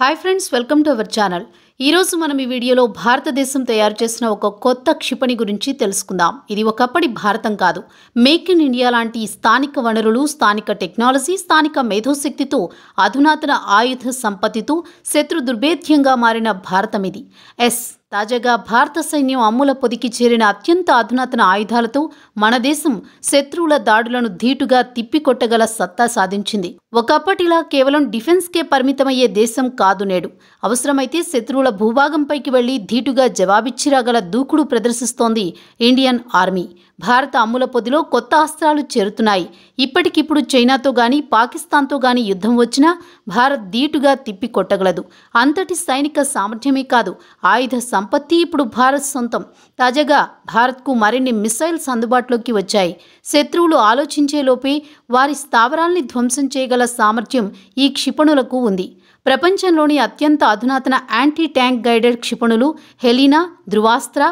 hi friends welcome to our channel ఈరోజు మనం ఈ వీడియోలో భారతదేశం తయారు చేసిన ఒక కొత్త క్షిపణి గురించి తెలుసుకుందాం ఇది ఒకప్పటి భారతం కాదు మేక్ ఇన్ ఇండియా లాంటి స్థానిక వనరులు స్థానిక టెక్నాలజీ స్థానిక మేధోశక్తితో అధునాతన ఆయుధ సంపత్తితో శత్రు దుర్భేద్యంగా మారిన భారతం ఇది ఎస్ తాజాగా భారత సైన్యం అమ్ముల పొదికి చేరిన అత్యంత అధునాతన ఆయుధాలతో మన దేశం శత్రువుల దాడులను ధీటుగా తిప్పికొట్టగల సత్తా సాధించింది ఒకప్పటిలా కేవలం డిఫెన్స్కే పరిమితమయ్యే దేశం కాదు నేడు అవసరమైతే శత్రువుల భూభాగంపైకి వెళ్లి ధీటుగా జవాబిచ్చిరాగల దూకుడు ప్రదర్శిస్తోంది ఇండియన్ ఆర్మీ భారత అమ్ముల పొదిలో కొత్త అస్త్రాలు చేరుతున్నాయి ఇప్పటికిప్పుడు చైనాతో గాని పాకిస్తాన్తో గాని యుద్ధం వచ్చినా భారత్ ధీటుగా తిప్పికొట్టగలదు అంతటి సైనిక సామర్థ్యమే కాదు ఆయుధ సంపత్తి ఇప్పుడు భారత్ సొంతం తాజాగా భారత్కు మరిన్ని మిసైల్స్ అందుబాటులోకి వచ్చాయి శత్రువులు ఆలోచించేలోపే వారి స్థావరాల్ని ధ్వంసం చేయగల గల సామర్థ్యం ఈ క్షిపణులకు ఉంది ప్రపంచంలోని అత్యంత అధునాతన యాంటీ ట్యాంక్ గైడెడ్ క్షిపణులు హెలీనా ధృవాస్త్ర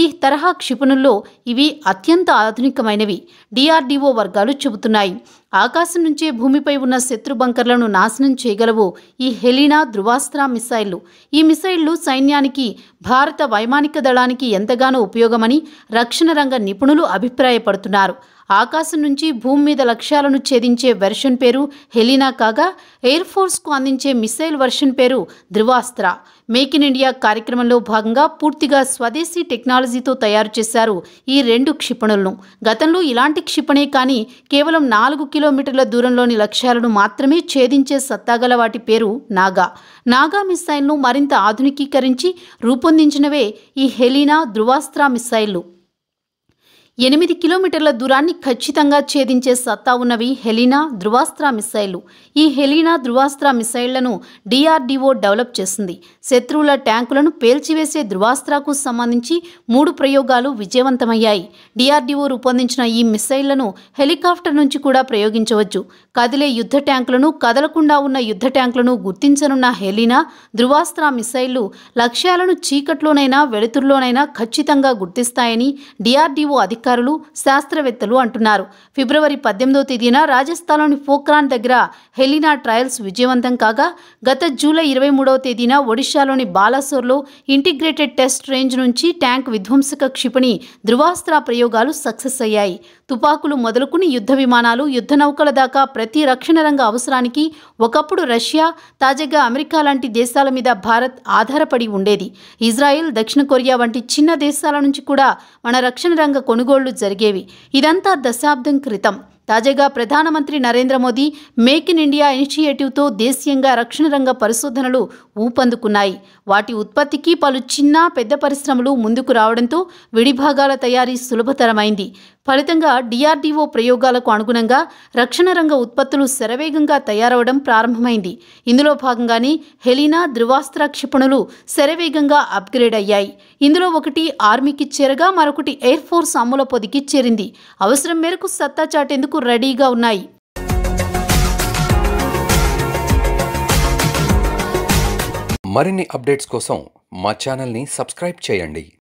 ఈ తరహా క్షిపణుల్లో ఇవి అత్యంత ఆధునికమైనవి డిఆర్డిఓ వర్గాలు చెబుతున్నాయి ఆకాశం నుంచే భూమిపై ఉన్న శత్రు బంకర్లను నాశనం చేయగలవు ఈ హెలీనా ధృవాస్త్ర మిసైళ్లు ఈ మిసైళ్లు సైన్యానికి భారత వైమానిక దళానికి ఎంతగానో ఉపయోగమని రక్షణ రంగ నిపుణులు అభిప్రాయపడుతున్నారు ఆకాశం నుంచి భూమి మీద లక్ష్యాలను ఛేదించే వెర్షన్ పేరు హెలినా కాగా ఎయిర్ ఫోర్స్కు అందించే మిసైల్ వెర్షన్ పేరు ధృవాస్త్ర మేక్ ఇన్ ఇండియా కార్యక్రమంలో భాగంగా పూర్తిగా స్వదేశీ టెక్నాలజీతో తయారు చేశారు ఈ రెండు క్షిపణులను గతంలో ఇలాంటి క్షిపణే కానీ కేవలం నాలుగు కిలోమీటర్ల దూరంలోని లక్ష్యాలను మాత్రమే ఛేదించే సత్తాగల వాటి పేరు నాగా నాగా మిసైల్ను మరింత ఆధునికీకరించి రూపొందించినవే ఈ హెలీనా ధృవాస్త్ర మిసైళ్లు ఎనిమిది కిలోమీటర్ల దూరాన్ని ఖచ్చితంగా ఛేదించే సత్తా ఉన్నవి హెలీనా ధృవాస్త్ర మిసైళ్లు ఈ హెలీనా ధృవాస్త్ర మిసైళ్లను డిఆర్డీఓ డెవలప్ చేసింది శత్రువుల ట్యాంకులను పేల్చివేసే ధృవాస్త్రకు సంబంధించి మూడు ప్రయోగాలు విజయవంతమయ్యాయి డిఆర్డీఓ రూపొందించిన ఈ మిసైళ్లను హెలికాప్టర్ నుంచి కూడా ప్రయోగించవచ్చు కదిలే యుద్ధ ట్యాంకులను కదలకుండా ఉన్న యుద్ధ ట్యాంకులను గుర్తించనున్న హెలీనా ధృవాస్త్ర మిసైళ్లు లక్ష్యాలను చీకట్లోనైనా వెలుతురులోనైనా ఖచ్చితంగా గుర్తిస్తాయని డిఆర్డీఓ అధికారులు అధికారులు శాస్త్రవేత్తలు అంటున్నారు ఫిబ్రవరి పద్దెనిమిదో తేదీన రాజస్థాన్లోని ఫోక్రాన్ దగ్గర హెలినా ట్రయల్స్ విజయవంతం కాగా గత జూలై ఇరవై మూడవ తేదీన ఒడిశాలోని బాలాసోర్లో ఇంటిగ్రేటెడ్ టెస్ట్ రేంజ్ నుంచి ట్యాంక్ విధ్వంసక క్షిపణి ధృవాస్త్ర ప్రయోగాలు సక్సెస్ అయ్యాయి తుపాకులు మొదలుకుని యుద్ధ విమానాలు యుద్ధ నౌకల దాకా ప్రతి రక్షణ రంగ అవసరానికి ఒకప్పుడు రష్యా తాజాగా అమెరికా లాంటి దేశాల మీద భారత్ ఆధారపడి ఉండేది ఇజ్రాయెల్ దక్షిణ కొరియా వంటి చిన్న దేశాల నుంచి కూడా మన రక్షణ రంగ కొనుగోలు కొనుగోళ్లు జరిగేవి ఇదంతా దశాబ్దం క్రితం తాజాగా ప్రధానమంత్రి Narendra Modi make in India ఇనిషియేటివ్తో దేశీయంగా రక్షణ రంగ పరిశోధనలు ఊపందుకున్నాయి వాటి ఉత్పత్తికి పలు చిన్న పెద్ద పరిశ్రమలు ముందుకు రావడంతో విడిభాగాల తయారీ సులభతరమైంది ఫలితంగా డిఆర్డీఓ ప్రయోగాలకు అనుగుణంగా రక్షణ రంగ ఉత్పత్తులు శరవేగంగా తయారవడం ప్రారంభమైంది ఇందులో భాగంగానే హెలీనా ధృవాస్త్ర క్షిపణులు శరవేగంగా అప్గ్రేడ్ అయ్యాయి ఇందులో ఒకటి ఆర్మీకి చేరగా మరొకటి ఎయిర్ ఫోర్స్ అమ్ముల పొదికి చేరింది అవసరం మేరకు సత్తా చాటేందుకు అమలుకు రెడీగా ఉన్నాయి మరిన్ని అప్డేట్స్ కోసం మా ఛానల్ని సబ్స్క్రైబ్ చేయండి